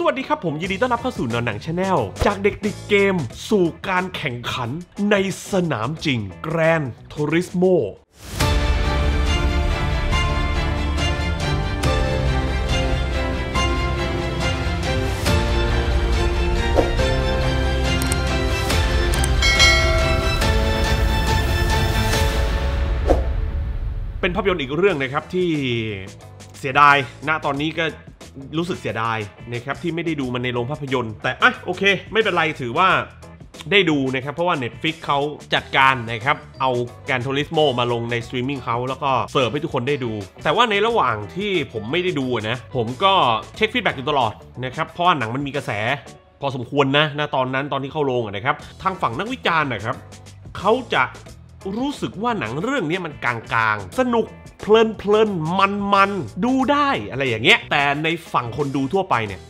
สวัสดีครับ ผมยินดีต้อนรับเข้าสู่นอนหนังชาแนลจากเด็กติดเกมสู่การแข่งขันในสนามจริงแกรนท t u r i s m o เป็นภาพยนตร์อีกเรื่องนะครับ ที่เสียดายณตอนนี้ก็รู้สึกเสียดายนะครับที่ไม่ได้ดูมันในโรงภาพยนตร์ แต่อ่ะโอเค ไม่เป็นไรถือว่าได้ดูนะครับเพราะว่า Netflix เขาจัดการนะครับเอาแกนโทริสโมมาลงในสตรีมมิ่งเขาแล้วก็เสิร์ฟให้ทุกคนได้ดู แต่ว่าในระหว่างที่ผมไม่ได้ดูนะผมก็เช็คฟีดแบ็กอยู่ตลอดนะครับเพราะหนังมันมีกระแส พอสมควรนะนะตอนนั้นตอนที่เข้าโรงนะครับทางฝั่งนักวิจารณ์นะครับเขาจะรู้สึกว่าหนังเรื่องนี้มันกลางๆ สนุกเพลินเพลินมันมันดูได้อะไรอย่างเงี้ย แต่ในฝั่งคนดูทั่วไปเนี่ย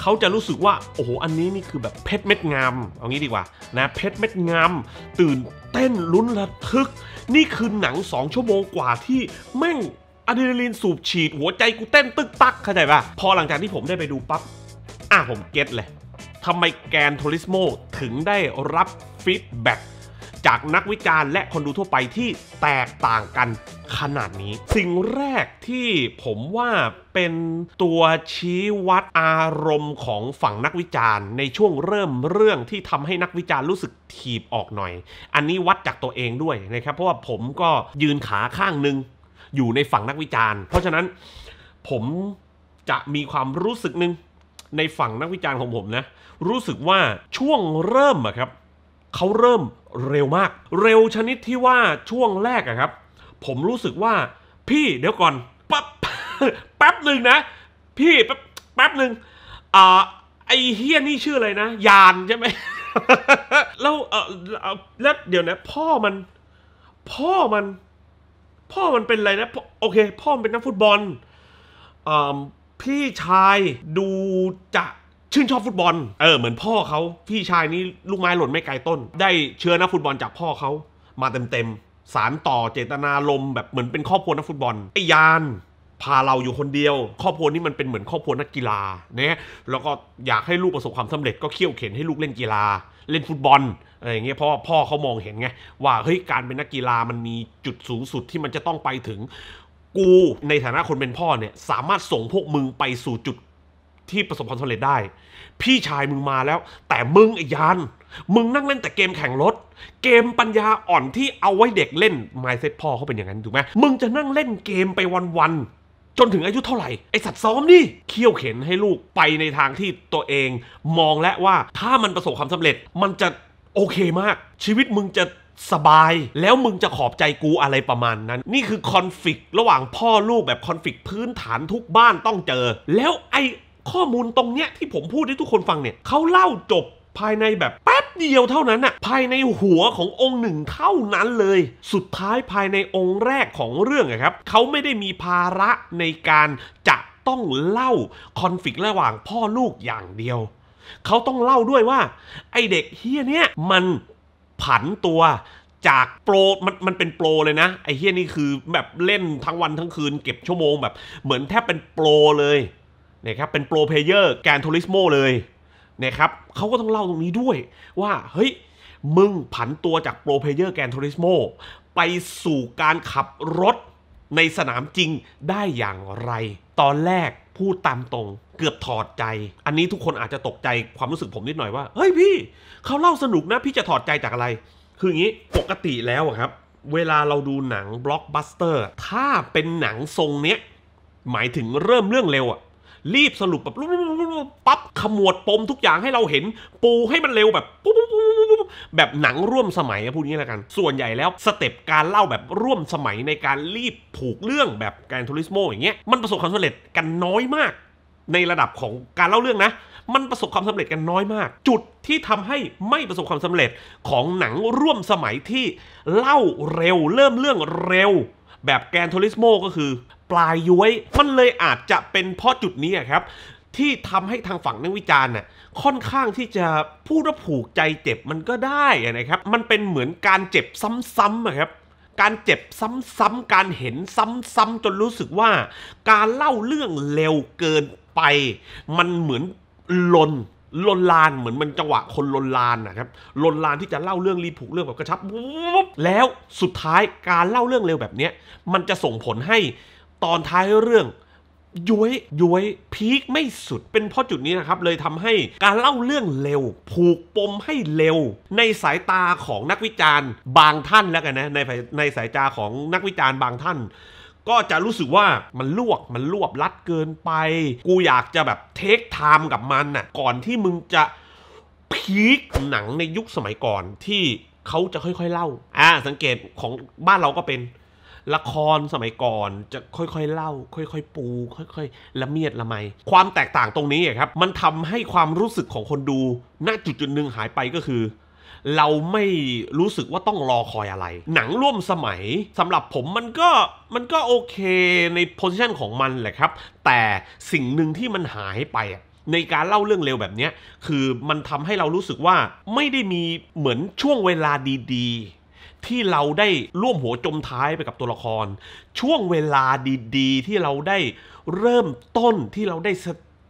เขาจะรู้สึกว่าโอ้โห อันนี้นี่คือแบบเพชรเม็ดงาม เอางี้ดีกว่านะเพชรเม็ดงาม ตื่นเต้นลุ้นระทึก นี่คือหนังสองชั่วโมงกว่าที่แม่งอะดรีนาลีนสูบฉีดหัวใจกูเต้นตึกตักเข้าใจป่ะ พอหลังจากที่ผมได้ไปดูปั๊บอ่ะผมเก็ตเลยทำไมแกนโทริสโมถึงได้รับฟีดแบ็กจากนักวิจารณ์และคนดูทั่วไปที่แตกต่างกันขนาดนี้ สิ่งแรกที่ผมว่าเป็นตัวชี้วัดอารมณ์ของฝั่งนักวิจารณ์ ในช่วงเริ่มเรื่องที่ทำให้นักวิจารณ์รู้สึกถีบออกหน่อย อันนี้วัดจากตัวเองด้วยนะครับ เพราะว่าผมก็ยืนขาข้างหนึ่งอยู่ในฝั่งนักวิจารณ์ เพราะฉะนั้นผมจะมีความรู้สึกหนึ่งในฝั่งนักวิจารณ์ของผมนะ รู้สึกว่าช่วงเริ่มอะครับเขาเริ่มเร็วมาก เร็วชนิดที่ว่าช่วงแรกอะครับ ผมรู้สึกว่า พี่เดี๋ยวก่อนปั๊บแป๊บหนึ่งนะ พี่แป๊บแป๊บหนึ่งอ่าไอเฮียนี่ชื่ออะไรนะ ยานใช่ไหมแล้วเออแล้วเดี๋ยวนะพ่อมัน พ่อมัน พ่อมันเป็นอะไรนะโอเค พ่อมันเป็นนักฟุตบอลพี่ชายดูจะชื่นชอบฟุตบอล เออ เหมือนพ่อเขาพี่ชายนี่ลูกไม้หล่นไม่ไกลต้น ได้เชื้อนักฟุตบอลจากพ่อเขามาเต็มๆสารต่อเจตนาลมแบบเหมือนเป็นครอบครัวนักฟุตบอลไอ้ยาน พาเราอยู่คนเดียวครอบครัวนี้มันเป็นเหมือนครอบครัวนักกีฬาเนะแล้วก็อยากให้ลูกประสบความสำเร็จก็เขี่ยวเข็นให้ลูกเล่นกีฬา เล่นฟุตบอลอะไรอย่างเงี้ยเพราะพ่อเขามองเห็นไง ว่าเฮ้ยการเป็นนักกีฬามันมีจุดสูงสุดที่มันจะต้องไปถึง กูในฐานะคนเป็นพ่อเนี่ยสามารถส่งพวกมึงไปสู่จุดที่ประสบความสำเร็จได้ พี่ชายมึงมาแล้ว แต่มึงไอ้ยาน มึงนั่งเล่นแต่เกมแข่งรถ เกมปัญญาอ่อนที่เอาไว้เด็กเล่นไมเซ็ตพ่อเขาเป็นอย่างนั้น ถูกไหมมึงจะนั่งเล่นเกมไปวันๆจนถึงอายุเท่าไหร่ ไอสัตว์ซ้อมนี่เคี่ยวเข็นให้ลูกไปในทางที่ตัวเอง มองและว่าถ้ามันประสบความสำเร็จมันจะโอเคมาก ชีวิตมึงจะสบายแล้วมึงจะขอบใจกูอะไรประมาณนั้น นี่คือคอนฟ lict ระหว่างพ่อลูกแบบคอนฟ lict พื้นฐานทุกบ้านต้องเจอ แล้วไอข้อมูลตรงเนี้ยที่ผมพูด ให้ทุกคนฟังเนี่ยเขาเล่าจบภายในแบบแป๊บเดียวเท่านั้นอะภายในหัวขององค์หนึ่งเท่านั้นเลย สุดท้ายภายในองค์แรกของเรื่องครับเขาไม่ได้มีภาระในการจะต้องเล่าคอนฟ lict ระหว่างพ่อลูกอย่างเดียว เขาต้องเล่าด้วยว่า ไอเด็กเฮียเนี่ยมันผันตัวจากโปรมันมันเป็นโปรเลยนะไอเฮียนี่คือแบบเล่นทั้งวันทั้งคืนเก็บชั่วโมงแบบ เหมือนแทบเป็นโปรเลยนะครับ เป็นโปรเพเยอร์แกนทวริสโมเลยนะครับเขาก็ต้องเล่าตรงนี้ด้วยว่า เฮ้ย มึงผันตัวจากโปรเพเยอร์แกนทวริสโมไปสู่การขับรถในสนามจริงได้อย่างไร ตอนแรกพูดตามตรงเกือบถอดใจ อันนี้ทุกคนอาจจะตกใจความรู้สึกผมนิดหน่อยว่า เฮ้ยพี่ เขาเล่าสนุกนะพี่จะถอดใจจากอะไร คืออย่างนี้ปกติแล้วครับ เวลาเราดูหนังบล็อกบัสเตอร์ถ้าเป็นหนังทรงเนี้ยหมายถึงเริ่มเรื่องเร็วอะรีบสรุปแบบปั๊บขมวดปมทุกอย่างให้เราเห็นปูให้มันเร็วแบบปุ๊บแบบหนังร่วมสมัยพูดงี้แล้วกัน ส่วนใหญ่แล้วสเต็ปการเล่าแบบร่วมสมัยในการรีบผูกเรื่องแบบการทัวริสโมอย่างเงี้ยมันประสบความสำเร็จกันน้อยมาก ในระดับของการเล่าเรื่องนะ มันประสบความสำเร็จกันน้อยมาก จุดที่ทำให้ไม่ประสบความสำเร็จของหนังร่วมสมัยที่เล่าเร็วเริ่มเรื่องเร็วแบบแกนทัวริสโมก็คือปลายย้วยมันเลยอาจจะเป็นเพราะจุดนี้ครับที่ทำให้ทางฝั่งนักวิจารณ์น่ะค่อนข้างที่จะพูดว่าผูกใจเจ็บมันก็ได้นะครับ มันเป็นเหมือนการเจ็บซ้ำๆครับการเจ็บซ้ำๆการเห็นซ้ำๆจนรู้สึกว่า การเล่าเรื่องเร็วเกินไป มันเหมือนลนลนลานเหมือนมันจังหวะคนลนลานนะครับ ลนลานที่จะเล่าเรื่องรีผูกเรื่องแบบกระชับแล้วสุดท้ายการเล่าเรื่องเร็วแบบนี้มันจะส่งผลให้ตอนท้ายเรื่อง ย้อยย้อยพีคไม่สุดเป็นเพราะจุดนี้นะครับเลยทำให้การเล่าเรื่องเร็ว ผูกปมให้เร็ว ในสายตาของนักวิจารณ์ บางท่านแล้วกันนะในในสายตาของนักวิจารณ์บางท่าน ก็จะรู้สึกว่ามันลวกมันลวบลัดเกินไป กูอยากจะแบบเทคไทม์กับมันน่ะก่อนที่มึงจะพีคหนังในยุคสมัยก่อนที่เขาจะค่อยๆ เล่า อ่า สังเกตของบ้านเราก็เป็นละครสมัยก่อน จะค่อยๆเล่าค่อยๆปู ค่อยๆละเมียดละไม ความแตกต่างตรงนี้ครับมันทำให้ความรู้สึกของคนดูณจุดจุดหนึ่งหายไปก็คือ เราไม่รู้สึกว่าต้องรอคอยอะไร หนังร่วมสมัยสำหรับผมมันก็มันก็โอเคในโพสิชันของมันแหละครับ แต่สิ่งหนึ่งที่มันหายไป ในการเล่าเรื่องเร็วแบบนี้คือมันทำให้เรารู้สึกว่าไม่ได้มีเหมือนช่วงเวลาดี ๆที่เราได้ร่วมหัวจมท้ายไปกับตัวละคร ช่วงเวลาดีๆที่เราได้เริ่มต้นที่เราได้ส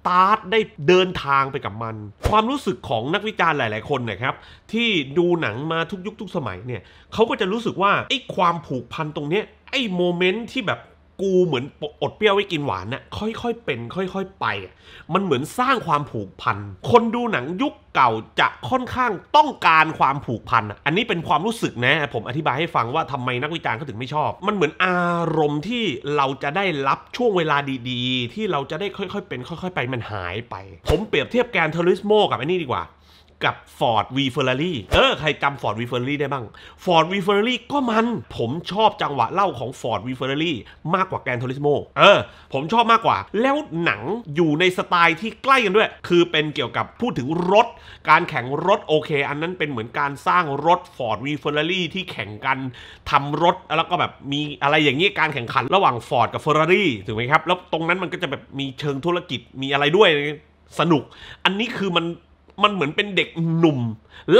ตาร์ทได้เดินทางไปกับมัน ความรู้สึกของนักวิจารณ์หลายๆคนนะครับ ที่ดูหนังมาทุกยุคทุกสมัยเนี่ยเขาก็จะรู้สึกว่าไอ้ความผูกพันตรงเนี้ยไอ้โมเมนต์ที่แบบกูเหมือนอดเปรี้ยวไว้กินหวานน่ะค่อยๆ เป็นค่อยๆ ไป มันเหมือนสร้างความผูกพันคนดูหนังยุคเก่าจะค่อนข้างต้องการความผูกพันอันนี้เป็นความรู้สึกนะผมอธิบายให้ฟังว่าทำไมนักวิจารณ์เขาถึงไม่ชอบ มันเหมือนอารมณ์ที่เราจะได้รับช่วงเวลาดีๆ ที่เราจะได้ค่อยๆเป็นค่อยๆไป มันหายไป ผมเปรียบเทียบแกนเทอริสโมกับอันนี้ดีกว่ากับ Ford V Ferrari เออ ใครจำ Ford V Ferrari ได้บ้าง Ford V Ferrari ก็มัน ผมชอบจังหวะเล่าของ Ford V Ferrari มากกว่าแกนทอริสโมเออ ผมชอบมากกว่า แล้วหนังอยู่ในสไตล์ที่ใกล้กันด้วย คือเป็นเกี่ยวกับพูดถึงรถ การแข่งรถโอเค อันนั้นเป็นเหมือนการสร้างรถ Ford V Ferrari ที่แข่งกันทำรถ แล้วก็แบบมีอะไรอย่างนี้การแข่งขันระหว่าง Ford กับ Ferrari ถูกไหมครับ แล้วตรงนั้นมันก็จะแบบมีเชิงธุรกิจมีอะไรด้วยสนุก อันนี้คือมันมันเหมือนเป็นเด็กหนุ่ม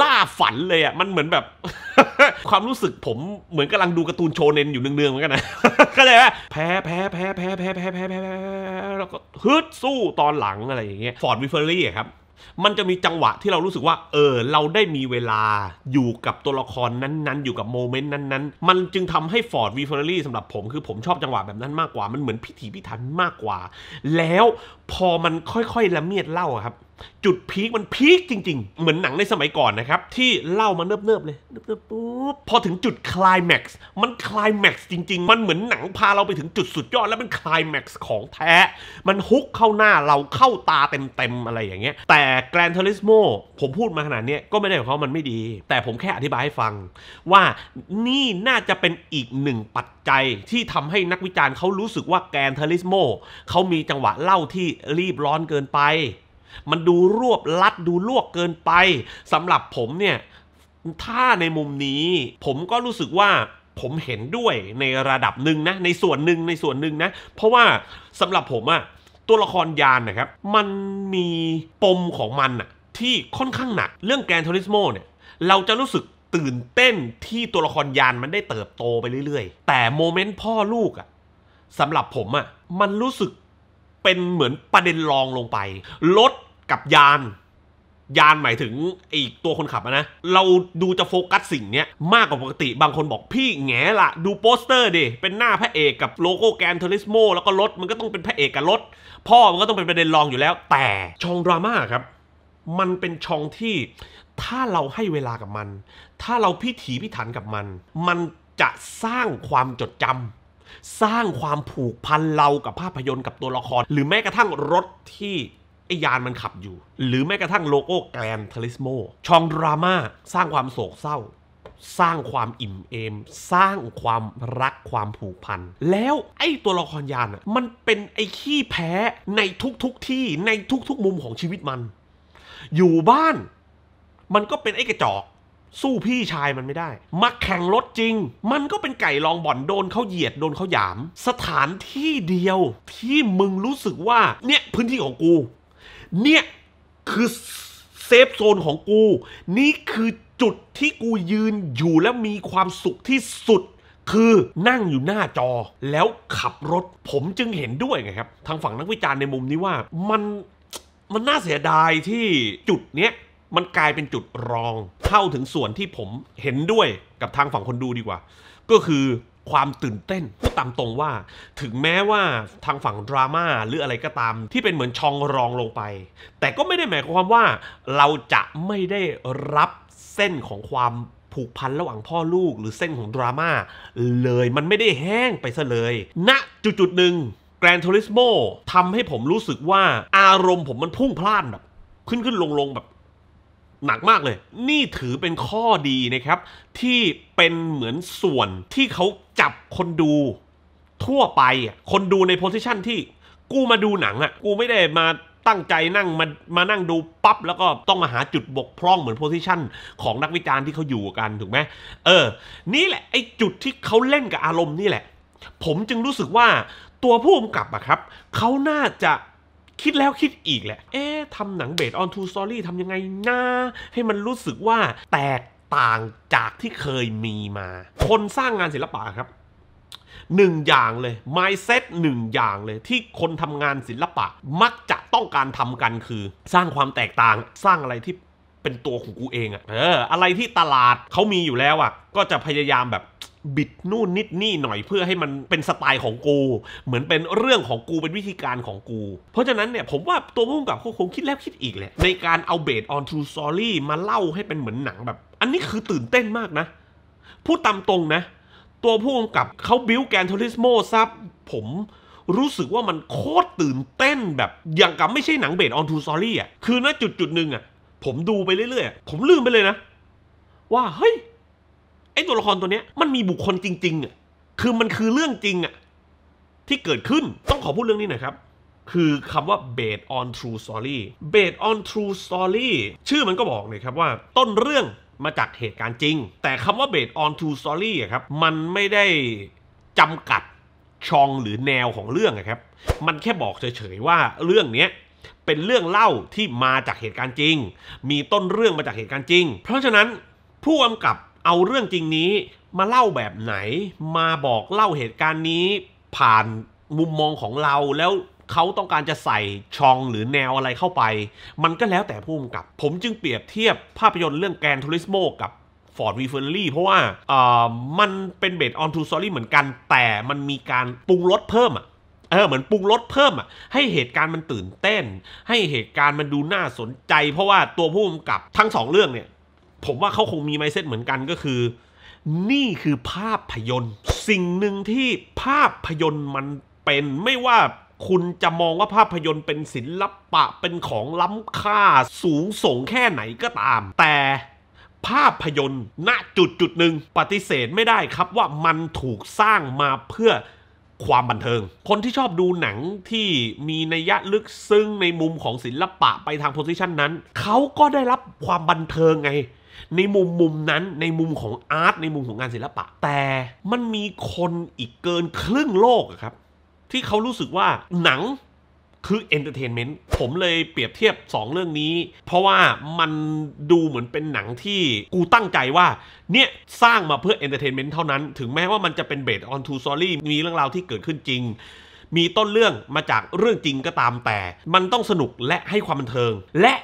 ล่าฝันเลยอ่ะ มันเหมือนแบบ ความรู้สึกผมเหมือนกำลังดูการ์ตูนโชเนนอยู่เนืองๆเหมือนกันนะก็เลยว่าแพ้แพ้แพ้แพ้แพ้แพ้แพ้แพ้แล้วก็ฮึดสู้ตอนหลังอะไรอย่างเงี้ยฟอร์ดวิเฟอรี่ครับ มันจะมีจังหวะที่เรารู้สึกว่า เออ เราได้มีเวลาอยู่กับตัวละครนั้น ๆอยู่กับโมเมนต์นั้นๆ มันจึงทำให้ฟอร์ดวีเฟอร์รี่สำหรับผมคือผมชอบจังหวะแบบนั้นมากกว่ามันเหมือนพิถีพิถันมากกว่า แล้วพอมันค่อยๆละเมียดเล่าครับจุดพีคมันพีคจริง ๆ เหมือนหนังในสมัยก่อนนะครับ ที่เล่ามาเนิบๆ เลยเนิบๆปุ๊บพอถึงจุดคลายแม็กซ์มันคลายแม็กซ์จริง ๆ มันเหมือนหนังพาเราไปถึงจุดสุดยอด แล้วมันคลายแม็กซ์ของแท้ มันฮุกเข้าหน้าเราเข้าตาเต็ม ๆ อะไรอย่างเงี้ย แต่แกรนทอริสโมผมพูดมาขนาดนี้ก็ไม่ได้หมายความว่ามันไม่ดี แต่ผมแค่อธิบายให้ฟังว่านี่น่าจะเป็นอีกหนึ่งปัจจัยที่ทำให้นักวิจารณ์เขารู้สึกว่าแกรนทอริสโมเขามีจังหวะเล่าที่รีบร้อนเกินไปมันดูรวบลัดดูลวกเกินไปสำหรับผมเนี่ย ถ้าในมุมนี้ผมก็รู้สึกว่าผมเห็นด้วยในระดับหนึ่งนะ ในส่วนหนึ่งในส่วนหนึ่งนะ เพราะว่าสำหรับผมอะตัวละครยานนะครับ มันมีปมของมันอะที่ค่อนข้างหนัก เรื่องแกนทอริสโมเนี่ย เราจะรู้สึกตื่นเต้นที่ตัวละครยานมันได้เติบโตไปเรื่อยๆ แต่โมเมนต์พ่อลูกอะสำหรับผมอะมันรู้สึกเป็นเหมือนประเด็นรองลงไป รถกับยาน ยานหมายถึงอีกตัวคนขับนะ เราดูจะโฟกัสสิ่งนี้มากกว่าปกติ บางคนบอกพี่แงละ ดูโปสเตอร์ดิเป็นหน้าพระเอกกับโลโก้แกนทอริสโมแล้วก็รถ มันก็ต้องเป็นพระเอกกับรถ พ่อมันก็ต้องเป็นประเด็นรองอยู่แล้ว แต่ช่องดราม่าครับ มันเป็นช่องที่ถ้าเราให้เวลากับมัน ถ้าเราพิถีพิถันกับมัน มันจะสร้างความจดจำสร้างความผูกพันเรากับภาพยนตร์กับตัวละคร หรือแม้กระทั่งรถที่ไอยานมันขับอยู่ หรือแม้กระทั่งโลโก้แกลนทริสโมช่องดราม่าสร้างความโศกเศร้า สร้างความอิ่มเอม สร้างความรักความผูกพันแล้วไอ้ตัวละครยาน มันเป็นไอ้ขี้แพ้ในทุกๆทที่ในทุกๆมุมของชีวิตมัน อยู่บ้านมันก็เป็นไอ้กระจอกสู้พี่ชายมันไม่ได้ มาแข่งรถจริง มันก็เป็นไก่ลองบ่อนโดนเขาเหยียดโดนเขาหยาม สถานที่เดียวที่มึงรู้สึกว่า เนี่ยพื้นที่ของกู เนี่ยคือเซฟโซนของกู นี่คือจุดที่กูยืนอยู่และมีความสุขที่สุด คือนั่งอยู่หน้าจอ แล้วขับรถ ผมจึงเห็นด้วยไงครับ ทางฝั่งนักวิจารณ์ในมุมนี้ว่า มันมันน่าเสียดายที่จุดเนี้ยมันกลายเป็นจุดรอง เข้าถึงส่วนที่ผมเห็นด้วยกับทางฝั่งคนดูดีกว่า ก็คือความตื่นเต้นพูดตามตรงว่า ถึงแม้ว่าทางฝั่งดราม่าหรืออะไรก็ตาม ที่เป็นเหมือนชองรองลงไป แต่ก็ไม่ได้หมายความว่า เราจะไม่ได้รับเส้นของความผูกพันระหว่างพ่อลูก หรือเส้นของดราม่าเลยมันไม่ได้แห้งไปซะเลยณนะจุดจุดหนึ่งแกรนทอริสโมทำให้ผมรู้สึกว่าอารมณ์ ผมมันพุ่งพล่านแบบขึ้นขึ้นลงลงแบบหนักมากเลย นี่ถือเป็นข้อดีนะครับ ที่เป็นเหมือนส่วนที่เขาจับคนดู ทั่วไปคนดูในโพสิชันที่กูมาดูหนังอ่ะ กูไม่ได้มาตั้งใจนั่งมามานั่งดูปั๊บแล้วก็ต้องมาหาจุดบกพร่องเหมือนโพสิชันของนักวิจารณ์ที่เขาอยู่กันถูกไหมเออ นี่แหละ ไอ้จุดที่เขาเล่นกับอารมณ์นี่แหละ ผมจึงรู้สึกว่าตัวผู้กำกับอะครับ เขาน่าจะคิดแล้วคิดอีกแหละ เอ๊ะทำหนังเบสออนทูสตอรี่ทำยังไงนะให้มันรู้สึกว่า แตกต่างจากที่เคยมีมา คนสร้างงานศิลปะครับหนึ่งอย่างเลย mindset หนึ่งอย่างเลยที่คนทำงานศิลปะมักจะต้องการทำกันคือ สร้างความแตกต่างสร้างอะไรที่เป็นตัวของกูเองอะเอออะไรที่ตลาดเขามีอยู่แล้วอะก็จะพยายามแบบบิดนู่นนิดนี่หน่อยเพื่อให้มันเป็นสไตล์ของกู เหมือนเป็นเรื่องของกูเป็นวิธีการของกู เพราะฉะนั้นเนี่ย ผมว่าตัวผู้กำกับเขาคงคิดแล้วคิดอีกแหละในการเอาเบสออนทรูซอรี่มาเล่าให้เป็นเหมือนหนังแบบ อันนี้คือตื่นเต้นมากนะ พูดตามตรงนะ ตัวผู้กำกับเขาบิวแกนทอริสโมซับ ผมรู้สึกว่ามันโคตรตื่นเต้นแบบ อย่างกับไม่ใช่หนังเบสออนทูซอรี่อ่ะคือณจุดจุดหนึ่งอ่ะ ผมดูไปเรื่อยๆผมลืมไปเลยนะ ว่าเฮ้ยไอ้ตัวละครตัวเนี้ยมันมีบุคคลจริง ๆอ่ะคือมันคือเรื่องจริงอ่ะที่เกิดขึ้นต้องขอพูดเรื่องนี้หน่อยครับ คือคำว่า based on true story based on true story ชื่อมันก็บอกเลยครับว่า ต้นเรื่องมาจากเหตุการณ์จริง แต่คำว่า based on true story ครับมันไม่ได้จำกัดช่องหรือแนวของเรื่องครับ มันแค่บอกเฉยๆว่าเรื่องนี้เป็นเรื่องเล่าที่มาจากเหตุการณ์จริง มีต้นเรื่องมาจากเหตุการณ์จริง เพราะฉะนั้นผู้กำกับเอาเรื่องจริงนี้มาเล่าแบบไหนมาบอกเล่าเหตุการณ์นี้ผ่านมุมมองของเราแล้วเขาต้องการจะใส่ชองหรือแนวอะไรเข้าไป มันก็แล้วแต่ผู้กำกับผมจึงเปรียบเทียบภาพยนตร์เรื่องแกรนทูริสโมกับ Ford อร์รี่เพราะว่าเออมันเป็นเบสออนทูซอรี่เหมือนกัน แต่มันมีการปรุงรสเพิ่มอะเออเหมือนปรุงรสเพิ่มอ่ะให้เหตุการณ์มันตื่นเต้น ให้เหตุการณ์มันดูน่าสนใจ เพราะว่าตัวผู้กำกับทั้งสองเรื่องเนี่ยผมว่าเขาคงมีไมเซ็ตเหมือนกันก็คือ นี่คือภาพยนตร์ สิ่งหนึ่งที่ภาพยนตร์มันเป็นไม่ว่าคุณจะมองว่าภาพยนตร์เป็นศิลปะเป็นของล้ำค่าสูงส่งแค่ไหนก็ตาม แต่ภาพยนตร์ณจุดจุดหนึ่งปฏิเสธไม่ได้ครับว่ามันถูกสร้างมาเพื่อความบันเทิง คนที่ชอบดูหนังที่มีนัยลึกซึ้งในมุมของศิลปะไปทางโพสิชันนั้นเขาก็ได้รับความบันเทิงไงในมุมมุมนั้นในมุมของอาร์ตในมุมของงานศิลปะ แต่มันมีคนอีกเกินครึ่งโลกครับ ที่เขารู้สึกว่าหนังคือเอนเตอร์เทนเมนต์ผมเลยเปรียบเทียบ 2 เรื่องนี้ เพราะว่ามันดูเหมือนเป็นหนังที่กูตั้งใจว่า เนี่ยสร้างมาเพื่อเอนเตอร์เทนเมนต์เท่านั้น ถึงแม้ว่ามันจะเป็นเบสออนทูซอรี่มีเรื่องราวที่เกิดขึ้นจริง มีต้นเรื่องมาจากเรื่องจริงก็ตามแต่ มันต้องสนุกและให้ความบันเทิง และ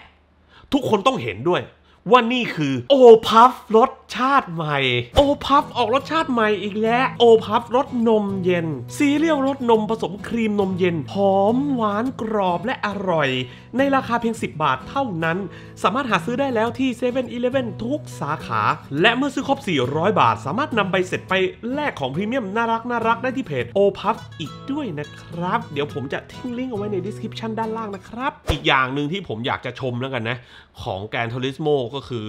ทุกคนต้องเห็นด้วยว่านี่คือโอพัฟรสชาติใหม่ โอพัฟออกรสชาติใหม่อีกแล้วโอพัฟรสนมเย็น ซีเรียลรสนมผสมครีมนมเย็น หอมหวานกรอบและอร่อยในราคาเพียง 10 บาทเท่านั้น สามารถหาซื้อได้แล้วที่7 e เ e ่ e อทุกสาขา และเมื่อซื้อครบ 400 บาทสามารถนำใบเสร็จไปแลกของพรีเมียมน่ารักน่ารักได้ที่เพจโอพัฟอีกด้วยนะครับเดี๋ยวผมจะทิ้งลิงก์เอาไว้ในดีสคริปชันด้านล่างนะครับ อีกอย่างหนึ่งที่ผมอยากจะชมแล้วกันนะ ของแกนทอริสโมก็คือ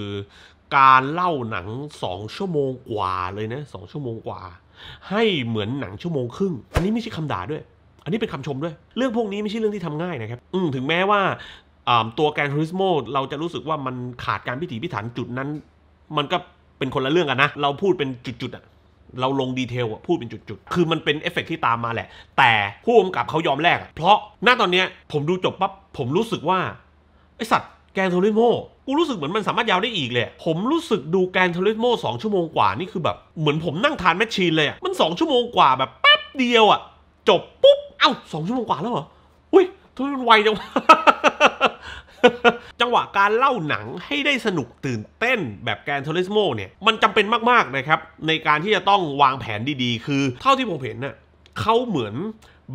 การเล่าหนังสองชั่วโมงกว่าเลยนะสองชั่วโมงกว่า ให้เหมือนหนังชั่วโมงครึ่งอันนี้ไม่ใช่คำด่าด้วย อันนี้เป็นคำชมด้วย เรื่องพวกนี้ไม่ใช่เรื่องที่ทำง่ายนะครับอืถึงแม้ว่าตัวแกนทูริสโมเราจะรู้สึกว่ามันขาดการพิถีพิถันจุดนั้น มันก็เป็นคนละเรื่องกันนะเราพูดเป็นจุดๆอะเราลงดีเทลอะพูดเป็นจุดๆคือมันเป็นเอฟเฟกที่ตามมาแหละ แต่ผู้กำกับเขายอมแลกเพราะหน้าตอนเนี้ยผมดูจบปั๊บผมรู้สึกว่าไอสัตวแกนโทริโมกูรู้สึกเหมือนมันสามารถยาวได้อีกเลย ผมรู้สึกดูแกนโทริโมสองชั่วโมงกว่านี่คือแบบ เหมือนผมนั่งทานแมชชีนเลย มันสองชั่วโมงกว่าแบบแป๊บเดียวอ่ะ จบปุ๊บ เอ้าสองชั่วโมงกว่าแล้วเหรอ อุ้ยทำไมมันไวจังจังหวะการเล่าหนังให้ได้สนุกตื่นเต้นแบบแกนเทเิสโมเนี่ยมันจำเป็นมากๆนะครับในการที่จะต้องวางแผนดีๆ คือเท่าที่ผมเห็นนะ่ะเขาเหมือน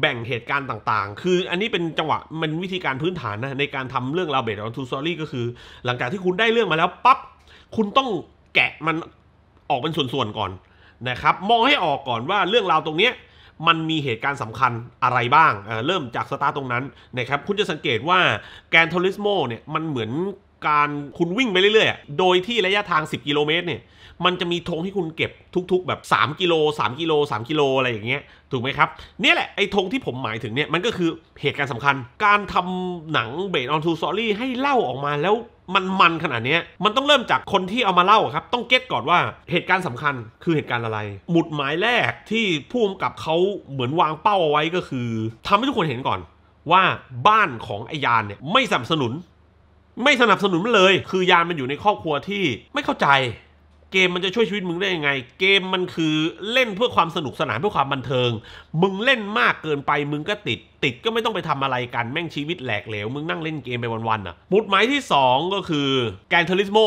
แบ่งเหตุการณ์ต่างๆ คืออันนี้เป็นจังหวะมันวิธีการพื้นฐานนะในการทำเรื่องราวเบสออนทูสอรี่ก็คือ หลังจากที่คุณได้เรื่องมาแล้วปับ๊บคุณต้องแกะมันออกเป็นส่วนๆก่อนนะครับมองให้ออกก่อนว่าเรื่องราวตรงเนี้ยมันมีเหตุการณ์สำคัญอะไรบ้าง เริ่มจากสตาร์ตรงนั้นนะครับคุณจะสังเกตว่าแกนทอริสโมเนี่ยมันเหมือนการคุณวิ่งไปเรื่อยๆโดยที่ระยะทาง10กิโลเมตรเนี่ยมันจะมีธงที่คุณเก็บทุก ๆ แบบ 3 กิโล3กิโล3กิโลอะไรอย่างเงี้ยถูกไหมครับ เนี่ยแหละ ไอ้ธงที่ผมหมายถึงเนี่ยมันก็คือเหตุการณ์สำคัญ การทำหนังเบสออนทูสอรี่ให้เล่าออกมาแล้วมันมันขนาดนี้ มันต้องเริ่มจากคนที่เอามาเล่าครับ ต้องเก็ตก่อนว่าเหตุการณ์สำคัญ คือเหตุการณ์อะไร หมุดหมายแรกที่ผู้กำกับเขาเหมือนวางเป้าเอาไว้ก็คือ ทำให้ทุกคนเห็นก่อนว่าบ้านของไอยานเนี่ยไม่สนับสนุน ไม่สนับสนุนมันเลย คือยานมันอยู่ในครอบครัวที่ไม่เข้าใจเกมมันจะช่วยชีวิตมึงได้ยังไง เกมมันคือเล่นเพื่อความสนุกสนานเพื่อความบันเทิง มึงเล่นมากเกินไปมึงก็ติด ติดก็ไม่ต้องไปทำอะไรกัน แม่งชีวิตแหลกเหลว มึงนั่งเล่นเกมไปวันๆอ่ะบุตหมายที่ 2 ก็คือแกนเทลิสโม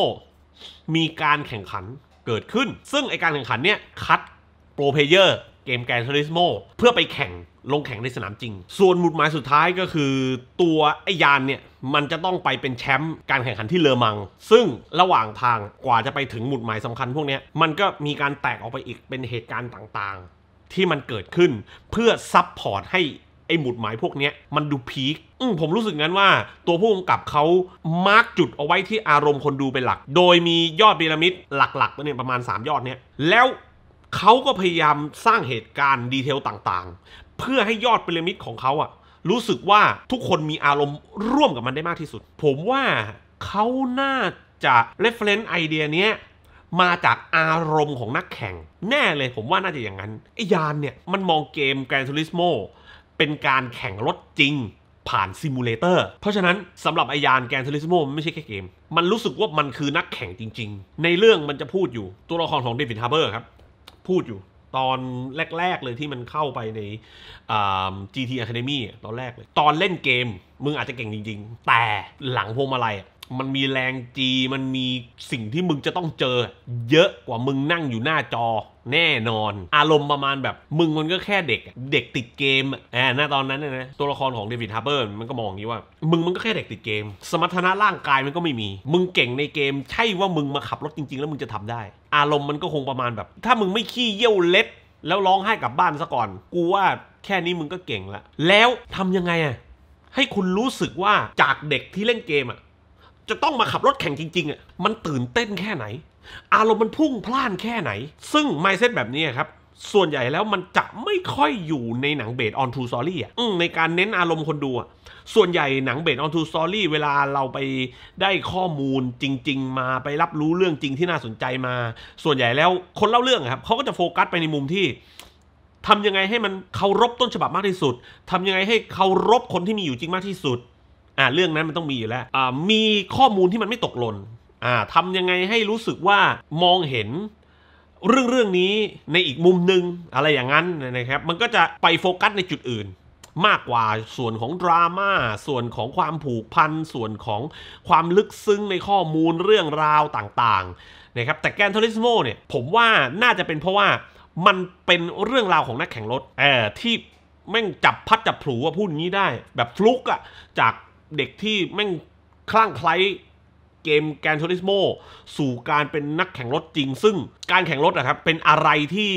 มีการแข่งขันเกิดขึ้น ซึ่งไอการแข่งขันเนี้ยคัดโปรเพเยอร์เกมแกรนทูริสโมเพื่อไปแข่งลงแข่งในสนามจริง ส่วนหมุดหมายสุดท้ายก็คือตัวไอยานเนี่ย มันจะต้องไปเป็นแชมป์การแข่งขันที่เลอมัง ซึ่งระหว่างทางกว่าจะไปถึงหมุดหมายสำคัญพวกนี้มันก็มีการแตกออกไปอีกเป็นเหตุการณ์ต่าง ๆที่มันเกิดขึ้นเพื่อซับพอร์ตให้ไอหมุดหมายพวกนี้มันดูพีคผมรู้สึกงั้นว่า ตัวผู้กำกับเขามาร์กจุดเอาไว้ที่อารมณ์คนดูเป็นหลัก โดยมียอดพีระมิดหลักๆเนี่ยประมาณ 3 ยอดเนี่ยแล้วเขาก็พยายามสร้างเหตุการณ์ดีเทลต่าง ๆ เพื่อให้ยอดพีระมิดของเขาอะรู้สึกว่าทุกคนมีอารมณ์ร่วมกับมันได้มากที่สุด ผมว่าเขาน่าจะเรฟเฟนซ์ไอเดียนี้มาจากอารมณ์ของนักแข่ง แน่เลยผมว่าน่าจะอย่างนั้นไอยานเนี่ยมันมองเกมแกรน t u r i s m o เป็นการแข่งรถจริงผ่านซิมูเลเตอร์ เพราะฉะนั้นสำหรับไอยานแกนทูริสโมมันไม่ใช่แค่เกมมันรู้สึกว่ามันคือนักแข่งจริง ๆ ในเรื่องมันจะพูดอยู่ตัวละครของเดวิดฮาร์เบอร์ครับพูดอยู่ ตอนแรกๆเลยที่มันเข้าไปใน GT Academy ตอนแรกเลย ตอนเล่นเกมมึงอาจจะเก่งจริงๆ แต่หลังพวงมาลัยมันมีแรงจีมันมีสิ่งที่มึงจะต้องเจอเยอะกว่ามึงนั่งอยู่หน้าจอแน่นอนอารมณ์ประมาณแบบ มึงมันก็แค่เด็กเด็กติดเกมอ่นะตอนนั้นนะตัวละครของเดวิดฮาร์เบิร์มันก็มองอย่างนี้ว่า มึงมันก็แค่เด็กติดเกมสมรรถนะร่างกายมันก็ไม่มี มึงเก่งในเกม ใช่ว่ามึงมาขับรถจริงๆ แล้วมึงจะทำได้ อารมณ์มันก็คงประมาณแบบ ถ้ามึงไม่ขี้เยี่ยวเล็บแล้วร้องไห้กลับบ้านซะก่อนกูว่าแค่นี้มึงก็เก่งละ แล้วทำยังไงอะให้คุณรู้สึกว่าจากเด็กที่เล่นเกมอะจะต้องมาขับรถแข่งจริงๆอ่ะมันตื่นเต้นแค่ไหนอารมณ์มันพุ่งพล่านแค่ไหน ซึ่งไมเซ็ตแบบนี้ครับ ส่วนใหญ่แล้วมันจะไม่ค่อยอยู่ในหนังเบสออนทูซอรี่อ่ะในการเน้นอารมณ์คนดูอ่ะ ส่วนใหญ่หนังเบสออนทูซอรี่เวลาเราไปได้ข้อมูลจริงๆ มาไปรับรู้เรื่องจริงที่น่าสนใจมา ส่วนใหญ่แล้วคนเล่าเรื่องครับเขาก็จะโฟกัสไปในมุมที่ทำยังไงให้มันเคารพต้นฉบับมากที่สุด ทำยังไงให้เคารพคนที่มีอยู่จริงมากที่สุด อ่าเรื่องนั้นมันต้องมีอยู่แล้ว อ่ามีข้อมูลที่มันไม่ตกหล่น่าทำยังไงให้รู้สึกว่ามองเห็นเรื่องเรื่องนี้ในอีกมุมหนึ่งอะไรอย่างนั้นนะครับมันก็จะไปโฟกัสในจุดอื่น มากกว่าส่วนของดราม่าส่วนของความผูกพันส่วนของความลึกซึ้งในข้อมูลเรื่องราวต่างๆนะครับแต่แกนทอริสโมเนี่ยผมว่าน่าจะเป็นเพราะว่ามันเป็นเรื่องราวของนักแข่งรถเออที่แม่งจับพัดจับผูว่าพูดงี้ได้ แบบฟลุกอะจากเด็กที่แม่งคลั่งไคล้เกมแกนทอริสโมสู่การเป็นนักแข่งรถจริง ซึ่งการแข่งรถอะครับเป็นอะไรที่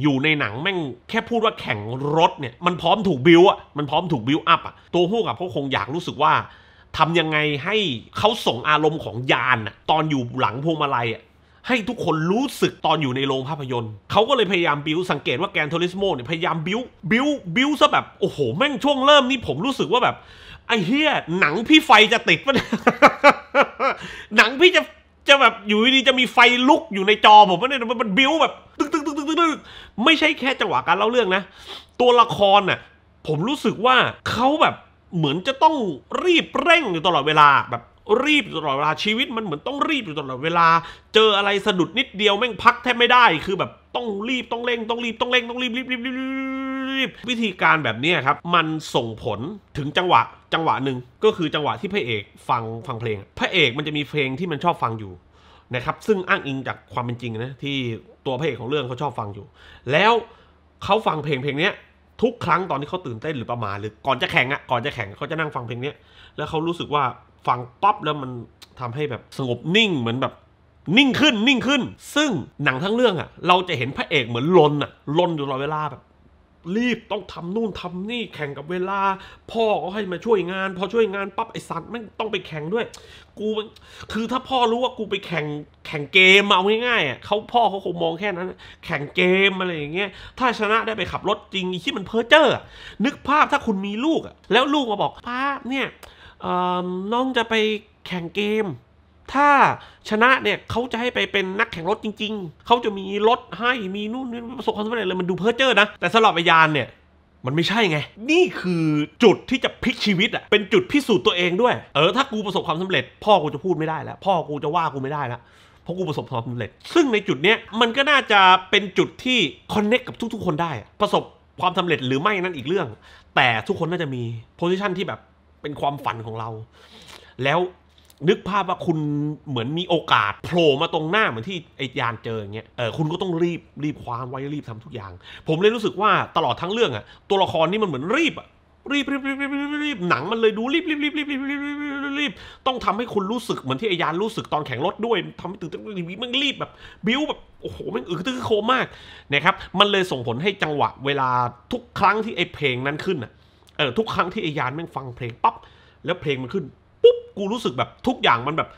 อยู่ในหนังแม่งแค่พูดว่าแข่งรถเนี่ยมันพร้อมถูกบิวอะมันพร้อมถูกบิวอัพอะตัวพู้กับเขาคงอยากรู้สึกว่าทำยังไงให้เขาส่งอารมณ์ของยานอะตอนอยู่หลังพวงมาลัยอะให้ทุกคนรู้สึกตอนอยู่ในโรงภาพยนตร์เขาก็เลยพยายามบิวสังเกตว่าแกนทอริสโมเนี่ยพยายามบิวบิวบิวซะแบบโอ้โห แม่งช่วงเริ่มนี่ผมรู้สึกว่าแบบไอ้เฮียหนังพี่ไฟจะติดปะเนี่ยหนังพี่จะจะแบบอยู่ดีจะมีไฟลุกอยู่ในจอผมว่าเนี่ยมันบิ้วแบบตึ๊กตึ๊กตึ๊กตึ๊กตึ๊กไม่ใช่แค่จังหวะการเล่าเรื่องนะตัวละครน่ะผมรู้สึกว่าเขาแบบเหมือนจะต้องรีบเร่งอยู่ตลอดเวลา แบบรีบตลอดเวลาชีวิตมันเหมือนต้องรีบอยู่ตลอดเวลา เจออะไรสะดุดนิดเดียวแม่งพักแทบไม่ได้คือแบบต้องรีบต้องเร่งต้องรีบต้องเร่งต้องรีบรีบรีบรีบรีบวิธีการแบบนี้ครับ มันส่งผล ถึงจังหวะจังหวะหนึ่งก็คือจังหวะที่พระเอกฟังฟังเพลงพระเอกมันจะมีเพลงที่มันชอบฟังอยู่ นะครับซึ่งอ้างอิงจากความเป็นจริงนะที่ตัวพระเอกของเรื่องเขาชอบฟังอยู่ แล้วเขาฟังเพลงเพลงนี้ทุกครั้งตอนที่เขาตื่นเต้นหรือประมาหรือก่อนจะแข่งอะก่อนจะแข่งเขาจะนั่งฟังเพลงนี้แล้วเขารู้สึกว่าฟังปั๊บแล้วมันทำให้แบบสงบนิ่งเหมือนแบบนิ่งขึ้นนิ่งขึ้น ซึ่งหนังทั้งเรื่องอะเราจะเห็นพระเอกเหมือนลนอะลนอยู่ตลอดเวลาแบบรีบต้องทำนู่นทำนี่แข่งกับเวลา พ่อก็ให้มาช่วยงาน พอช่วยงานปั๊บไอสัตว์ไม่ต้องไปแข่งด้วย กูคือถ้าพ่อรู้ว่ากูไปแข่งแข่งเกมเอาง่ายๆเขาพ่อเขาคงมองแค่นั้น แข่งเกม อะไรอย่างเงี้ยถ้าชนะได้ไปขับรถจริงที่มันเพ้อเจร์นึกภาพถ้าคุณมีลูกอะแล้วลูกมาบอกป้าเนี่ยน้องจะไปแข่งเกมถ้าชนะเนี่ยเขาจะให้ไปเป็นนักแข่งรถจริงๆ เขาจะมีรถให้มีนู่นนี่ประสบความสำเร็จเลยมันดูเพ้อเจ้อนะ แต่สำหรับิญญาณเนี่ย มันไม่ใช่ไง นี่คือจุดที่จะพลิกชีวิตอ่ะเป็นจุดพิสูจน์ตัวเองด้วยเออถ้ากูประสบความสำเร็จ พ่อกูจะพูดไม่ได้แล้ว พ่อกูจะว่ากูไม่ได้ละเพราะกูประสบความสำเร็จ ซึ่งในจุดเนี้ยมันก็น่าจะเป็นจุดที่คอนเน็กกับทุก ๆคนได้ประสบความสำเร็จหรือไม่นั่นอีกเรื่อง แต่ทุกคนน่าจะมีโพสิชันที่แบบเป็นความฝันของเรา แล้วนึกภาพว่าคุณเหมือนมีโอกาสโผล่มาตรงหน้าเหมือนที่ไอ้ยานเจออย่างเงี้ย เออคุณก็ต้องรีบรีบคว้าไว้รีบทำทุกอย่าง ผมเลยรู้สึกว่าตลอดทั้งเรื่องอะตัวละครนี่มันเหมือนรีบอะรีบรีบรีบรีบรีบรีบหนังมันเลยดูรีบรีบรีบรีบรีบรีบรีบรีบรีบต้องทำให้คุณรู้สึกเหมือนที่ไอ้ยานรู้สึกตอนแข่งรถด้วยทำให้ตื่นเต้นมันรีบแบบบิ้วแบบโอ้โหมันอึดตึกโคมากนะครับมันเลยส่งผลให้จังหวะเวลาทุกครั้งที่ไอ้เพลงนั้นขึ้นอะเออทุกครั้งที่ไอ้ยานแม่งฟังเพลงปั๊บแล้วเพลงมันขึ้นกูรู้สึกแบบทุกอย่างมันแบบ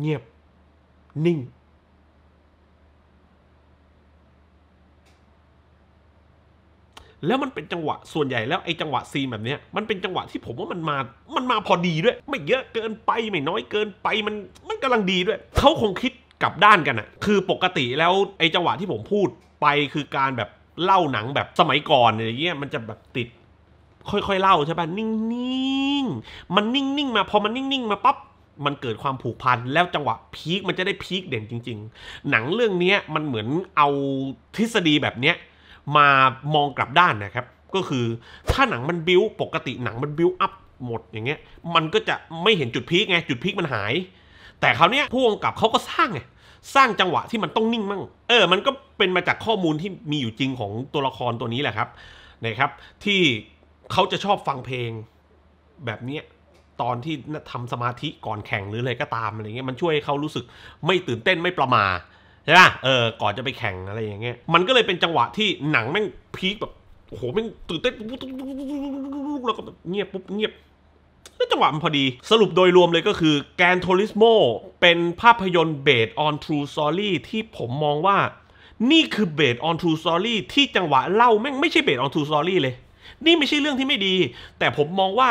เงียบนิ่ง แล้วมันเป็นจังหวะส่วนใหญ่แล้วไอ้จังหวะซีแบบเนี้ยมันเป็นจังหวะที่ผมว่ามันมา มันมาพอดีด้วย ไม่เยอะเกินไป ไม่น้อยเกินไปมันมันกำลังดีด้วย เขาคงคิดกลับด้านกันอะคือปกติแล้วไอ้จังหวะที่ผมพูดไปคือการแบบเล่าหนังแบบสมัยก่อนอะไรเงี้ยมันจะแบบติดค่อยๆเล่าใช่ป่ะนิ่งๆ มันนิ่งๆ มาพอมันนิ่งๆมาปั๊บมันเกิดความผูกพันแล้วจังหวะพีคมันจะได้พีคเด่นจริงๆ หนังเรื่องนี้มันเหมือนเอาทฤษฎีแบบเนี้ยมามองกลับด้านนะครับ ก็คือถ้าหนังมันบิวปกติหนังมันบิวอัพหมดอย่างเงี้ยมันก็จะไม่เห็นจุดพีคไงจุดพีคมันหาย แต่คราวนี้ผู้กำกับเขาก็สร้างไงสร้างจังหวะที่มันต้องนิ่งมั่งเออมันก็เป็นมาจากข้อมูลที่มีอยู่จริงของตัวละครตัวนี้แหละครับนะครับที่เขาจะชอบฟังเพลงแบบเนี้ย ตอนที่ทำสมาธิก่อนแข่งหรืออะไรก็ตามอะไรเงี้ยมันช่วยให้เขารู้สึกไม่ตื่นเต้นไม่ประมา ใช่ป่ะเออ ก่อนจะไปแข่งอะไรอย่างเงี้ยมันก็เลยเป็นจังหวะที่หนังแม่งพีคแบบโอ้โหแม่งตื่นเต้นแล้วก็เงียบปุ๊บเงียบ้วจังหวะมันพอดีสรุปโดยรวมเลยก็คือแกนโทริสโมเป็นภาพยนตร์เบสออนทรูสอรี่ที่ผมมองว่า นี่คือเบสออนทรูสอรี่ที่จังหวะเล่าแม่งไม่ใช่เบสออนทรูสอรี่เลยนี่ไม่ใช่เรื่องที่ไม่ดี แต่ผมมองว่า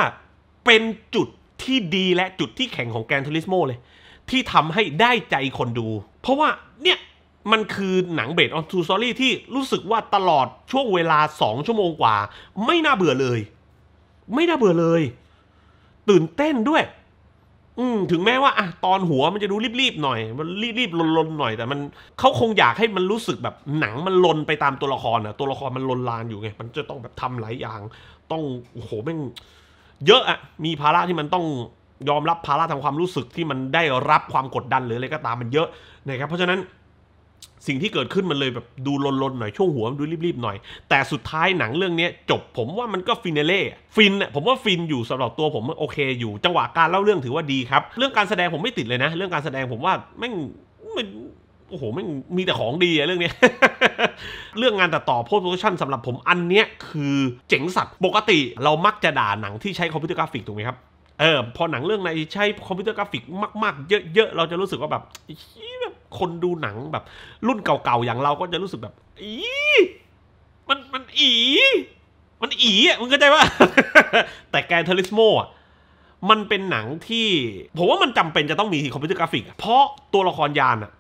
เป็นจุดที่ดีและจุดที่แข็งของแกนทูริสโมเลย ที่ทำให้ได้ใจคนดู เพราะว่าเนี่ยมันคือหนังเบสออนทูสอรี่ที่รู้สึกว่าตลอดช่วงเวลาสองชั่วโมงกว่า ไม่น่าเบื่อเลย ไม่น่าเบื่อเลย ตื่นเต้นด้วยอืมถึงแม้ว่าอะตอนหัวมันจะดูรีบๆหน่อย มันรีบๆลนๆหน่อย แต่มันเขาคงอยากให้มันรู้สึกแบบหนังมันลนไปตามตัวละครอะตัวละครมันลนลานอยู่ไง มันจะต้องแบบทำหลายอย่าง ต้องโอ้โหแม่งเยอะอะ มีภาระที่มันต้องยอมรับภาระทางความรู้สึกที่มันได้รับความกดดันหรืออะไรก็ตามมันเยอะนะครับ เพราะฉะนั้นสิ่งที่เกิดขึ้นมันเลยแบบดูลนๆหน่อยช่วงหัวมันดูรีบๆหน่อย แต่สุดท้ายหนังเรื่องนี้จบผมว่ามันก็ฟินเล่ฟินผมว่าฟินอยู่สำหรับตัวผมโอเค อยู่ จังหวะการเล่าเรื่องถือว่าดีครับ เรื่องการแสดงผมไม่ติดเลยนะเรื่องการแสดงผมว่าแม่งมันโอ้โหแม่งมีแต่ของดีอะเรื่องนี้เรื่องงานแต่ต่อโพสต์โปรดักชันสำหรับผมอันเนี้ยคือเจ๋งสัตว์ปกติเรามักจะด่าหนังที่ใช้คอมพิวเตอร์กราฟิกถูกไหมครับเออพอหนังเรื่องไหนใช้คอมพิวเตอร์กราฟิกมาก ๆเยอะๆเราจะรู้สึกว่าแบบคนดูหนังแบบรุ่นเก่า ๆ อย่างเราก็จะรู้สึกแบบอีมันมันอี มันอีอ่ะมึงเข้าใจว่า แต่แกเทอริสโมอ่ะ มันเป็นหนังที่ ผมว่ามันจำเป็นจะต้องมีคอมพิวเตอร์กราฟิกเพราะตัวละครยานอ่ะ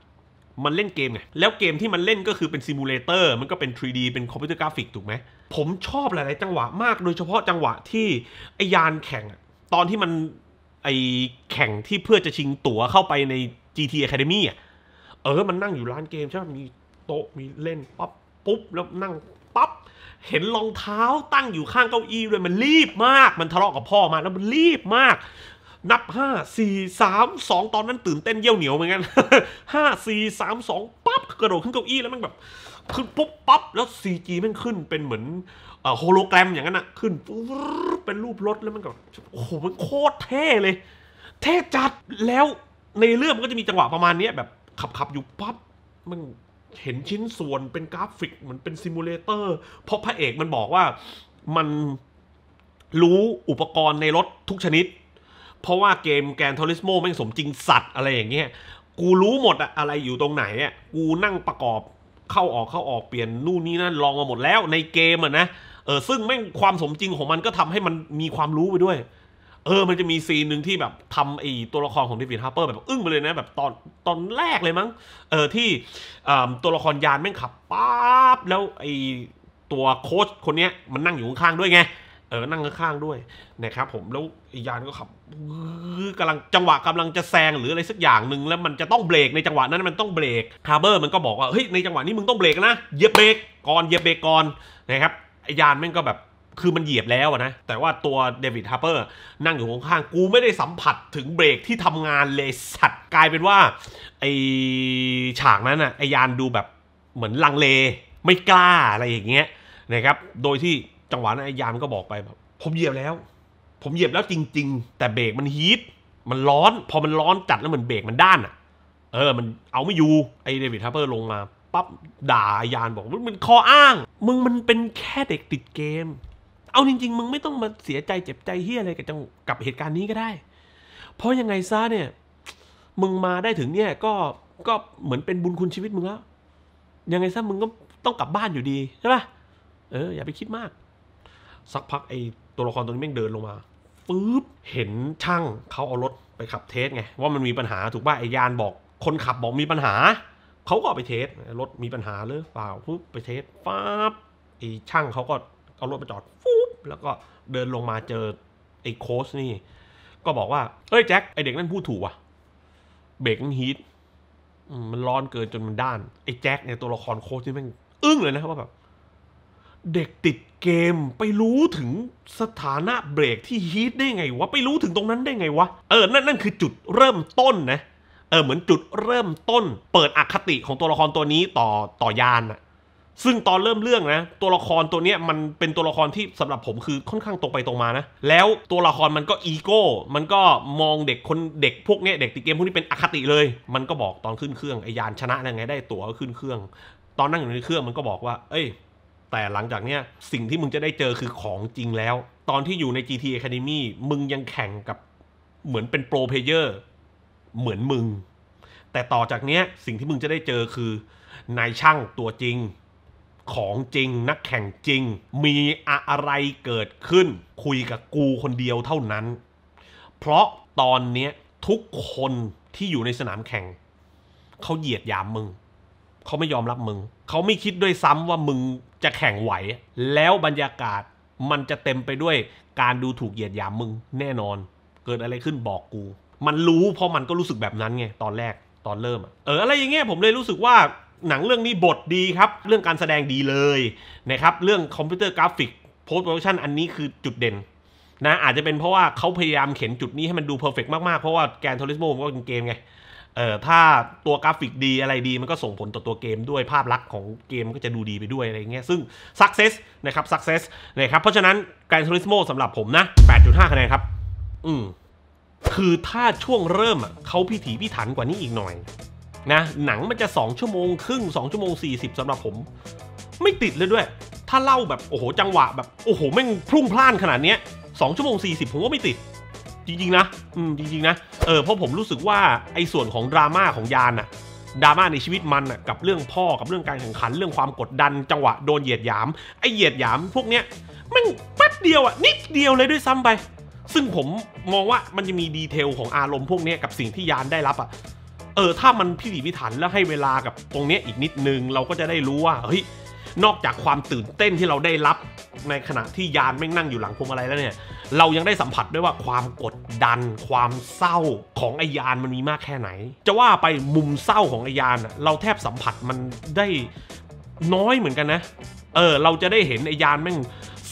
มันเล่นเกมไง แล้วเกมที่มันเล่นก็คือเป็นซิมูเลเตอร์มันก็เป็น 3D เป็นคอมพิวเตอร์กราฟิกถูกไหม ผมชอบหลายๆจังหวะมาก โดยเฉพาะจังหวะที่ไอยานแข่งตอนที่มันไอแข่งที่เพื่อจะชิงตั๋วเข้าไปใน GT Academy อ่ะเออ มันนั่งอยู่ร้านเกมใช่ไหมมีโต๊ะ มีเล่นปั๊บปุ๊บ แล้วนั่งปั๊บ เห็นรองเท้าตั้งอยู่ข้างเก้าอี้เลยมันรีบมาก มันทะเลาะกับพ่อมาแล้วมันรีบมาก นับห้าสี่สามสองตอนนั้นตื่นเต้นเยี่ยวเหนียวเหมือนกันห้าสี่สามสองปั๊บกระโดดขึ้นเก้าอี้แล้วมันแบบ ขึ้นปุ๊บปั๊บ แล้วซีจีมันขึ้นเป็นเหมือนโฮโลแกรมอย่างนั้นอะขึ้น เป็นรูปรถแล้วมันก็โอ้โหมันโคตรเท่เลย เท่จัด แล้วในเรื่องมันก็จะมีจังหวะประมาณนี้แบบขับขับอยู่ปั๊บมันเห็นชิ้นส่วนเป็นกราฟิกเหมือนเป็นซิมูเลเตอร์เพราะพระเอกมันบอกว่ามันรู้อุปกรณ์ในรถทุกชนิด เพราะว่าเกมแกนทอริสโมแม่งสมจริงสัตว์อะไรอย่างเงี้ยกูรู้หมดอะอะไรอยู่ตรงไหนอะกูนั่งประกอบเข้าออกเข้าออกเปลี่ยนนู่นนี่นั่นลองมาหมดแล้วในเกมอะนะเออซึ่งแม่งความสมจริงของมันก็ทำให้มันมีความรู้ไปด้วยเออ มันจะมีซีนหนึ่งที่แบบทำไอ้ตัวละครของเดวิดฮาร์เปอร์แบบอึ้งไปเลยนะแบบตอนตอนแรกเลยมั้ง เออที่ตัวละครยานแม่งขับป๊าบแล้วไอ้ตัวโค้ชคนเนี้ยมันนั่งอยู่ข้างๆด้วยไง เออ นั่งข้างๆด้วยนะครับผม แล้วยานก็ขับกำลังจังหวะกำลังจะแซงหรืออะไรสักอย่างหนึ่งแล้วมันจะต้องเบรกในจังหวะนั้นมันต้องเบรกฮาร์เบอร์มันก็บอกว่าเฮ้ยในจังหวะนี้มึงต้องเบรกนะเหยียบเบรกก่อนเหยียบเบรกก่อนนะครับยานแม่งก็แบบคือมันเหยียบแล้วนะ แต่ว่าตัวเดวิดฮั์เปอร์นั่งอยู่ข้างๆ กูไม่ได้สัมผัสถึงเบรกที่ทำงานเลยสัตว์กลายเป็นว่า ไอฉากนั้นอะไอยานดูแบบเหมือนลังเล ไม่กล้าอะไรอย่างเงี้ยนะครับ โดยที่จังหวะนั้นไอยานก็บอกไปแบบ ผมเหยียบแล้ว ผมเหยียบแล้วจริง ๆ แต่เบรกมันฮีท มันร้อน พอมันร้อนจัดแล้วเหมือนเบรกมันด้านอะเออ มันเอาไม่อยู่ไอเดวิดฮั์เปอร์ลงมาปั๊บด่ายานบอกมันข้ออ้าง มึงมันเป็นแค่เด็กติดเกมเอาจริง ๆ มึงไม่ต้องมาเสียใจเจ็บใจเฮียอะไรกับจังกับเหตุการณ์นี้ก็ได้ เพราะยังไงซะเนี่ย มึงมาได้ถึงเนี่ยก็ก็เหมือนเป็นบุญคุณชีวิตมึงแล้ว ยังไงซะมึงก็ต้องกลับบ้านอยู่ดีใช่ปะเอออย่าไปคิดมาก สักพักไอ้ตัวละครตัวนี้แม่งเดินลงมาปุ๊บเห็นช่างเขาเอารถไปขับเทสไง ว่ามันมีปัญหาถูกป่ะไอ้ยานบอกคนขับบอกมีปัญหาเขาก็ไปเทสรถมีปัญหาหรือเปล่าปุ๊บไปเทสฟ้าไอ้ช่างเขาก็เอารถไปจอดฟแล้วก็เดินลงมาเจอ ไอ้โค้ชนี่ ก็บอกว่าเอ้ย แจ็ค ไอเด็กนั่นพูดถูกว่ะเบรกมันฮีทมันร้อนเกินจนมันด้าน ไอ้แจ็คเนี่ย ตัวละครโค้ชนี่แม่ง อึ้งเลยนะว่าแบบ เด็กติดเกมไปรู้ถึงสถานะเบรกที่ฮีทได้ไงวะ ไปรู้ถึงตรงนั้นได้ไงวะ เออ นั่นนั่นคือจุดเริ่มต้นนะ เออ เหมือนจุดเริ่มต้น เปิดอคติของตัวละครตัวนี้ต่อต่อยานอะซึ่งตอนเริ่มเรื่องนะ ตัวละครตัวเนี้ย มันเป็นตัวละครที่สำหรับผมคือค่อนข้างตรงไปตรงมานะ แล้วตัวละครมันก็ อีโก้ มันก็มองเด็กคนเด็กพวกเนี้ยเด็กติเกมพวกนี้เป็นอคติเลย มันก็บอกตอนขึ้นเครื่องไอยานชนะยังไงได้ตั๋วขึ้นเครื่อง ตอนนั่งอยู่ในเครื่องมันก็บอกว่า เอ้ย แต่หลังจากเนี้ยสิ่งที่มึงจะได้เจอคือของจริงแล้ว ตอนที่อยู่ใน GT Academy มึงยังแข่งกับเหมือนเป็นโปรเพเยอร์เหมือนมึง แต่ต่อจากเนี้ยสิ่งที่มึงจะได้เจอคือนายช่างตัวจริงของจริงนักแข่งจริงมีอะไรเกิดขึ้นคุยกับกูคนเดียวเท่านั้น เพราะตอนนี้ทุกคนที่อยู่ในสนามแข่ง เขาเหยียดหยามมึง เขาไม่ยอมรับมึง เขาไม่คิดด้วยซ้ำว่ามึงจะแข่งไหว แล้วบรรยากาศมันจะเต็มไปด้วยการดูถูกเหยียดหยามมึงแน่นอนเกิดอะไรขึ้นบอกกู มันรู้เพราะมันก็รู้สึกแบบนั้นไง ตอนแรกตอนเริ่มเออ อะไรอย่างเงี้ยผมเลยรู้สึกว่าหนังเรื่องนี้บทดีครับเรื่องการแสดงดีเลยนะครับเรื่องคอมพิวเตอร์กราฟิกโพสต์โปรดักชันอันนี้คือจุดเด่นนะอาจจะเป็นเพราะว่าเขาพยายามเข็นจุดนี้ให้มันดูเพอร์เฟกมากๆ เพราะว่าแกนทอริสโมมก็เป็นเกมไงเออถ้าตัวกราฟิกดีอะไรดี มันก็ส่งผลต่อตัวเกมด้วยภาพลักษณ์ของเกมก็จะดูดีไปด้วย อะไรเงี้ยซึ่ง success นะครับ success นะครับเพราะฉะนั้นแกนทอริสโมสำหรับผมนะ8.5คะแนนครับอืมคือถ้าช่วงเริ่มอ่ะเขาพิถีพิถันกว่านี้อีกหน่อยนะหนังมันจะ 2 ชั่วโมงครึ่ง 2 ชั่วโมง 40 สำหรับผม ไม่ติดเลยด้วย ถ้าเล่าแบบโอ้โหจังหวะแบบโอ้โหแม่งพุ่งพล่านขนาดเนี้ยสองชั่วโมง 40ผมว่าไม่ติด จริงๆ นะอืมจริงๆนะเออเพราะผมรู้สึกว่าไอ้ส่วนของดราม่าของยานอะดราม่าในชีวิตมันอะกับเรื่องพ่อกับเรื่องการแข่งขันเรื่องความกดดันจังหวะโดนเหยียดหยามไอ้เหยียดหยามพวกเนี้ยมันแป๊บเดียวอะนิดเดียวเลยด้วยซ้ำไปซึ่งผมมองว่ามันจะมีดีเทลของอารมณ์พวกนี้กับสิ่งที่ยานได้รับอะเออถ้ามันพิถีพิถันแล้วให้เวลากับตรงเนี้ยอีกนิดนึงเราก็จะได้รู้ว่าเฮ้ยนอกจากความตื่นเต้นที่เราได้รับในขณะที่ยานแม่งนั่งอยู่หลังพวงมาลัยแล้วเนี่ย เรายังได้สัมผัสด้วยว่าความกดดันความเศร้าของไอยานมันมีมากแค่ไหน จะว่าไปมุมเศร้าของไอยานเราแทบสัมผัสมันได้น้อยเหมือนกันนะเออเราจะได้เห็นไอยานแม่ง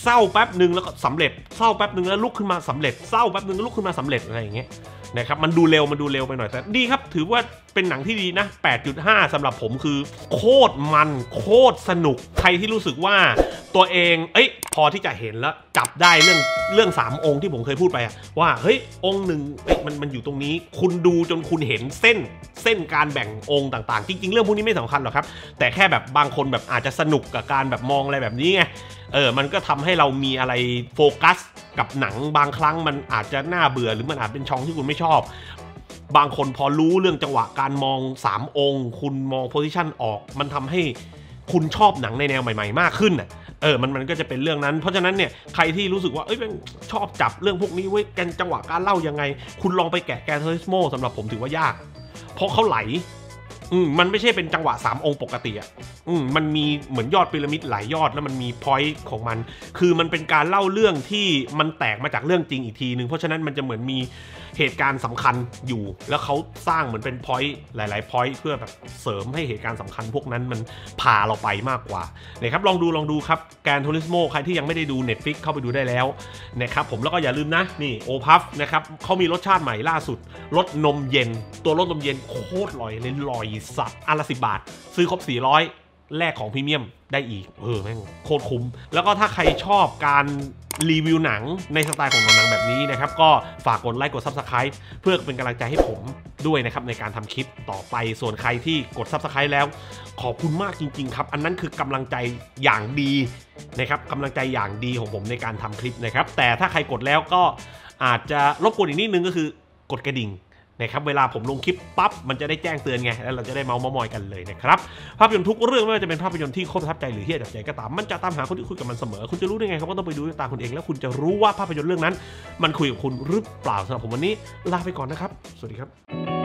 เศร้าแป๊บหนึ่งแล้วก็สำเร็จเศร้าแป๊บหนึ่งแล้วลุกขึ้นมาสำเร็จเศร้าแป๊บหนึ่งแล้วลุกขึ้นมาสำเร็จอะไรอย่างเงี้ยนะครับ มันดูเร็วมันดูเร็วไปหน่อย แต่ดีครับ ถือว่าเป็นหนังที่ดีนะ 8.5 สำหรับผมคือโคตรมันโคตรสนุก ใครที่รู้สึกว่าตัวเอง เอ้ยพอที่จะเห็นแล้วจับได้เรื่องเรื่อง3องค์ที่ผมเคยพูดไปว่าเฮ้ยองค์หนึ่งมันมันอยู่ตรงนี้ คุณดูจนคุณเห็นเส้นเส้นการแบ่งองค์ต่างๆ จริงๆ เรื่องพวกนี้ไม่สำคัญหรอกครับ แต่แค่แบบบางคนแบบอาจจะสนุกกับการแบบมองอะไรแบบนี้ไงเออมันก็ทำให้เรามีอะไรโฟกัส กับหนังบางครั้งมันอาจจะน่าเบื่อหรือมันอาจเป็นช่องที่คุณไม่ชอบบางคนพอรู้เรื่องจังหวะการมอง 3 องค์ คุณมองโพสิชันออก มันทำให้คุณชอบหนังในแนวใหม่ ๆมากขึ้น่เออมันมันก็จะเป็นเรื่องนั้น เพราะฉะนั้นเนี่ยใครที่รู้สึกว่าเอ้ยมันชอบจับเรื่องพวกนี้ไว้กันจังหวะการเล่ายังไง คุณลองไปแกะแกนเทอริสโมสำหรับผมถือว่ายาก เพราะเขาไหลอืมมันไม่ใช่เป็นจังหวะ3องค์ปกติอ่ะอืมมันมีเหมือนยอดพีระมิดหลายยอดแล้วมันมีพอยต์ของมัน คือมันเป็นการเล่าเรื่องที่มันแตกมาจากเรื่องจริงอีกทีนึงเพราะฉะนั้นมันจะเหมือนมีเหตุการณ์สำคัญอยู่ แล้วเขาสร้างเหมือนเป็นพอยต์หลาย ๆ พอยต์เพื่อแบบเสริมให้เหตุการณ์สำคัญพวกนั้นมัน พาเราไปมากกว่า นะครับ ลองดูลองดูครับ แกนโทริสโมใครที่ยังไม่ได้ดู Netflix เข้าไปดูได้แล้ว นะครับ ผม แล้วก็อย่าลืมนะนี่โอพัฟนะครับเขามีรสชาติใหม่ล่าสุดรสนมเย็น ตัวรสนมเย็นโคตรลอยเลยลอยสัตว์อันละสิบาท ซื้อครบ400แลกของพรีเมียมได้อีกเออแม่งโคตรคุ้มแล้วก็ถ้าใครชอบการรีวิวหนังในสไตล์ของหนังแบบนี้นะครับ ก็ฝากกดไลค์กดซับสไคร b ์เพื่อเป็นกำลังใจให้ผมด้วยนะครับในการทำคลิปต่อไปส่วนใครที่กดซับสไคร b ์แล้ว ขอบคุณมากจริง ๆ ครับ อันนั้นคือกำลังใจอย่างดีนะครับกำลังใจอย่างดีของผมในการทำคลิปนะครับแต่ถ้าใครกดแล้วก็อาจจะรบกวนอีกนิดนึงก็คือกดกระดิ่งนะครับเวลาผมลงคลิปปั๊บมันจะได้แจ้งเตือนไงแล้วเราจะได้เมาส์มอยกันเลยนะครับภาพยนตร์ทุกเรื่องไม่ว่าจะเป็นภาพยนตร์ที่โคตรประทับใจหรือที่จับใจก็ตามมันจะตามหาคนที่คุยกับมันเสมอ คุณจะรู้ได้ไงครับว่าต้องไปดูด้วยตาคุณเองแล้วคุณจะรู้ว่าภาพยนตร์เรื่องนั้น มันคุยกับคุณหรือเปล่าสำหรับผมวันนี้ลาไปก่อนนะครับ สวัสดีครับ